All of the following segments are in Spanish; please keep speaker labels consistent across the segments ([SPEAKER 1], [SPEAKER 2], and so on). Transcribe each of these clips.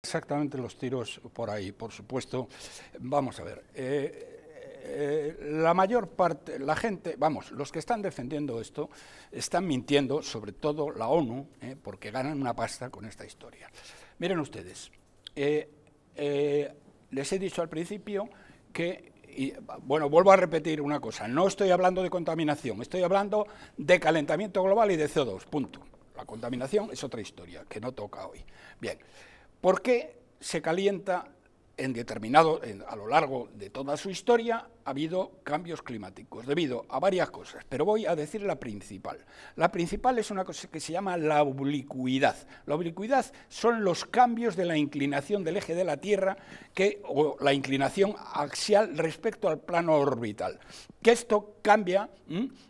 [SPEAKER 1] Exactamente los tiros por ahí, por supuesto. Vamos a ver. Eh, eh, la mayor parte, la gente, vamos, los que están defendiendo esto están mintiendo, sobre todo la ONU, eh, porque ganan una pasta con esta historia. Miren ustedes, les he dicho al principio que bueno, vuelvo a repetir una cosa, no estoy hablando de contaminación, estoy hablando de calentamiento global y de CO2, punto. La contaminación es otra historia que no toca hoy. Bien, ¿Por qué se calienta en determinado, a lo largo de toda su historia, ha habido cambios climáticos debido a varias cosas, pero voy a decir la principal. La principal es una cosa que se llama la oblicuidad. La oblicuidad son los cambios de la inclinación del eje de la Tierra que, o la inclinación axial respecto al plano orbital, que esto cambia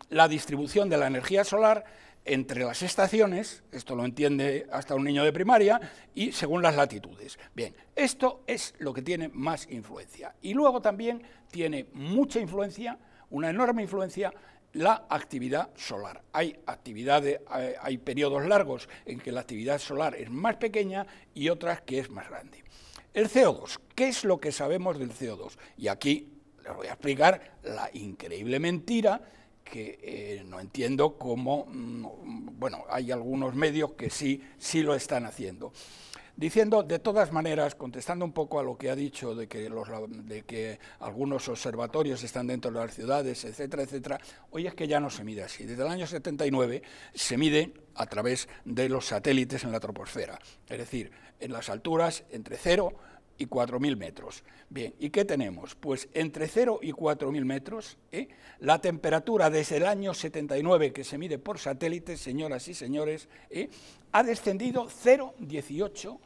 [SPEAKER 1] la distribución de la energía solar entre las estaciones, esto lo entiende hasta un niño de primaria, y según las latitudes. Bien, esto es lo que tiene más influencia. Y luego también tiene mucha influencia, una enorme influencia, la actividad solar. Hay, actividades, hay, periodos largos en que la actividad solar es más pequeña y otras que es más grande. El CO2, ¿qué es lo que sabemos del CO2? Y aquí les voy a explicar la increíble mentira que eh, no entiendo cómo, mm, bueno, hay algunos medios que sí, sí lo están haciendo. Diciendo, de todas maneras, contestando un poco a lo que ha dicho de que, los, de que algunos observatorios están dentro de las ciudades, etcétera, etcétera, hoy es que ya no se mide así. Desde el año 79 se mide a través de los satélites en la troposfera, es decir, en las alturas entre cero y 4.000 metros. Bien, ¿y qué tenemos? Pues entre 0 y 4.000 metros, ¿eh? la temperatura desde el año 79 que se mide por satélite, señoras y señores, ¿eh? ha descendido 0,18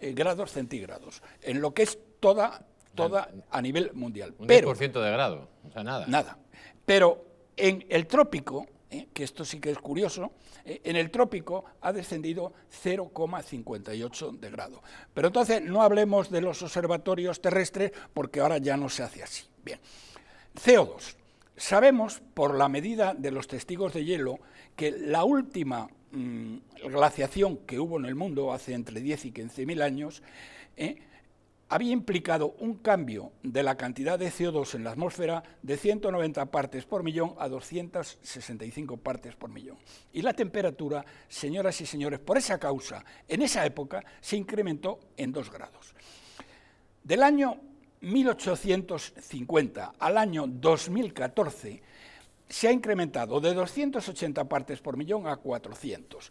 [SPEAKER 1] eh, grados centígrados, en lo que es toda, toda a nivel mundial. Un de grado, o sea, nada. Nada. Pero en el trópico, que esto sí que es curioso, eh, en el trópico ha descendido 0,58 de grado. Pero entonces no hablemos de los observatorios terrestres porque ahora ya no se hace así. Bien, CO2. Sabemos por la medida de los testigos de hielo que la última mm, glaciación que hubo en el mundo hace entre 10 y 15 mil años, eh, había implicado un cambio de la cantidad de CO2 en la atmósfera de 190 partes por millón a 265 partes por millón. Y la temperatura, señoras y señores, por esa causa, en esa época se incrementó en 2 grados. Del año 1850 al año 2014 se ha incrementado de 280 partes por millón a 400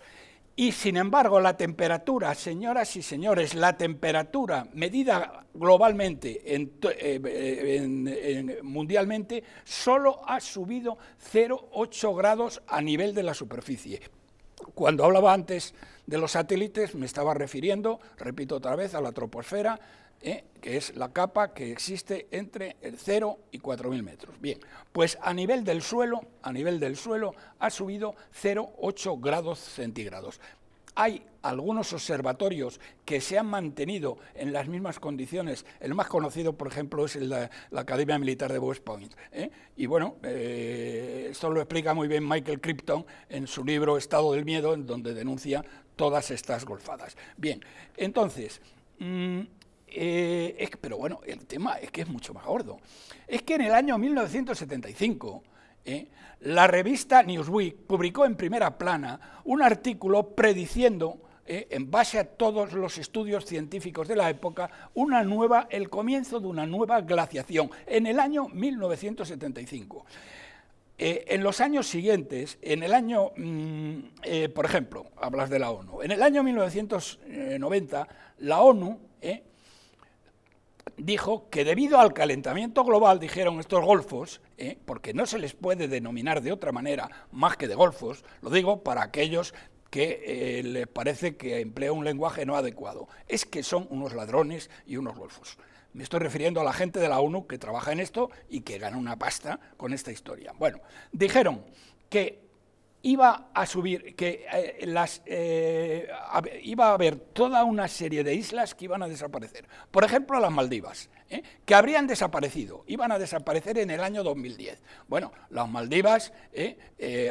[SPEAKER 1] y sin embargo, la temperatura, señoras y señores, la temperatura medida globalmente, eh, eh, mundialmente, solo ha subido 0,8 grados a nivel de la superficie. Cuando hablaba antes de los satélites me estaba refiriendo, repito otra vez, a la troposfera, ¿eh? que es la capa que existe entre el 0 y 4.000 metros. Bien, pues a nivel del suelo, a nivel del suelo ha subido 0,8 grados centígrados. Hay algunos observatorios que se han mantenido en las mismas condiciones. El más conocido, por ejemplo, es la Academia Militar de West Point. ¿eh? Y bueno, eh, esto lo explica muy bien Michael Crichton en su libro Estado del Miedo, en donde denuncia todas estas golfadas. Bien, entonces, mm, eh, pero bueno, el tema es que es mucho más gordo. Es que en el año 1975 ¿eh? la revista Newsweek publicó en primera plana un artículo prediciendo, ¿eh? en base a todos los estudios científicos de la época, una nueva, el comienzo de una nueva glaciación en el año 1975. Eh, en los años siguientes, en el año, mm, por ejemplo, hablas de la ONU, en el año 1990 la ONU dijo que debido al calentamiento global, dijeron estos golfos, ¿eh? porque no se les puede denominar de otra manera más que de golfos, lo digo para aquellos que eh, les parece que emplea un lenguaje no adecuado, es que son unos ladrones y unos golfos. Me estoy refiriendo a la gente de la ONU que trabaja en esto y que gana una pasta con esta historia. Bueno, dijeron que iba a subir, que eh, las, eh, iba a haber toda una serie de islas que iban a desaparecer. Por ejemplo, las Maldivas, ¿eh? que habrían desaparecido, iban a desaparecer en el año 2010. Bueno, las Maldivas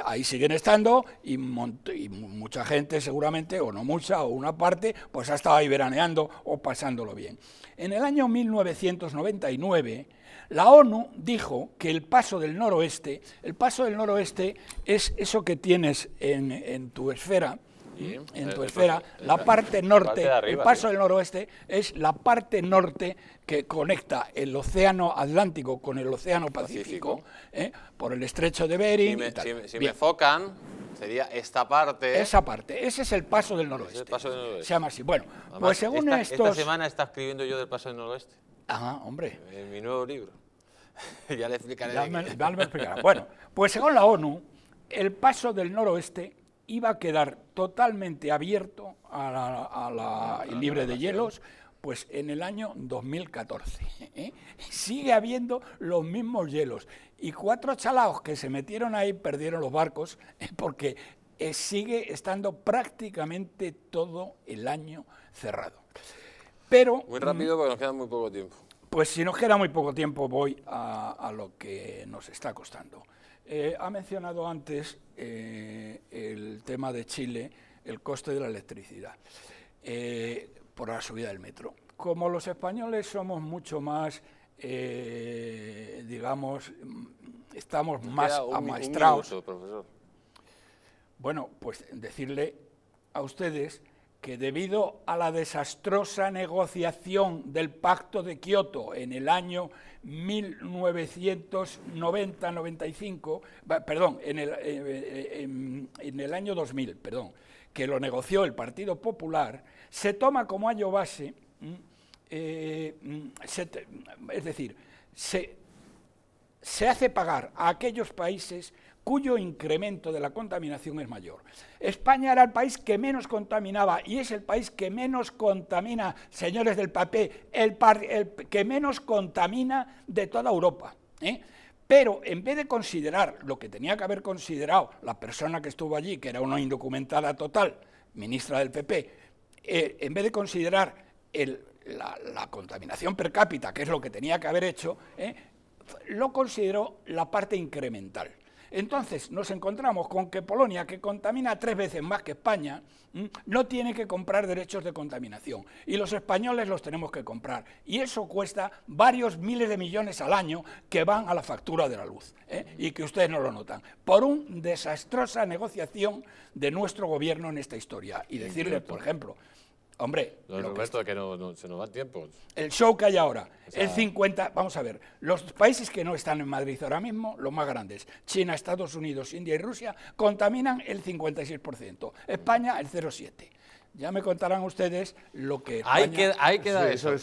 [SPEAKER 1] ahí siguen estando y, y, mucha gente seguramente, o no mucha, o una parte, pues ha estado ahí veraneando o pasándolo bien. En el año 1999, la ONU dijo que el paso del noroeste, el paso del noroeste es eso que tienes en, tu esfera,
[SPEAKER 2] en tu eh, esfera, pues, eh, la parte norte, el paso
[SPEAKER 1] del noroeste es la parte norte que conecta el océano Atlántico con el océano Pacífico, eh, por el estrecho de Bering. Si me, enfocan, sería esta parte. Esa parte, ese es el paso del noroeste. Se llama así. Bueno, pues según esta, estos. Esta semana está escribiendo yo del paso del noroeste. Ajá, ah, hombre. En mi nuevo libro. ya le explicaré. Ya bueno, pues según la ONU el paso del noroeste iba a quedar totalmente abierto a la, libre de hielos, pues en el año 2014. ¿eh? Sigue habiendo los mismos hielos. Y cuatro chalaos que se metieron ahí perdieron los barcos ¿eh? porque eh, sigue estando prácticamente todo el año cerrado. Pero... Muy rápido mm, porque nos queda muy poco tiempo. Pues si nos queda muy poco tiempo voy a lo que nos está costando. Eh, ha mencionado antes eh, el tema de Chile, el coste de la electricidad eh, por la subida del metro. Como los españoles somos mucho más, digamos, estamos más un, amaestrados. Bueno, pues decirle a ustedes que debido a la desastrosa negociación del Pacto de Kioto en el año 1990-95, perdón, en el, eh, eh, año 2000, perdón, que lo negoció el Partido Popular, se toma como año base, mm, eh, mm, es decir, se, se hace pagar a aquellos países cuyo incremento de la contaminación es mayor. España era el país que menos contaminaba y es el país que menos contamina, señores del papel, el, que menos contamina de toda Europa. ¿eh? Pero en vez de considerar lo que tenía que haber considerado la persona que estuvo allí, que era una indocumentada total, ministra del PP, e, eh, en vez de considerar la, contaminación per cápita, que es lo que tenía que haber hecho, ¿eh? lo consideró la parte incremental. Entonces nos encontramos con que Polonia, que contamina tres veces más que España, no tiene que comprar derechos de contaminación y los españoles los tenemos que comprar. Y eso cuesta varios miles de millones al año que van a la factura de la luz ¿eh? y que ustedes no lo notan, por una desastrosa negociación de nuestro gobierno en esta historia. Y decirles, por ejemplo, hombre... Roberto, que, no, se nos va tiempo. El show que hay ahora. El 50, vamos a ver, los países que no están en Madrid ahora mismo, los más grandes, China, Estados Unidos, India y Rusia, contaminan el 56%, España el 0,7%. Ya me contarán ustedes lo que... Hay que, hay que dar eso.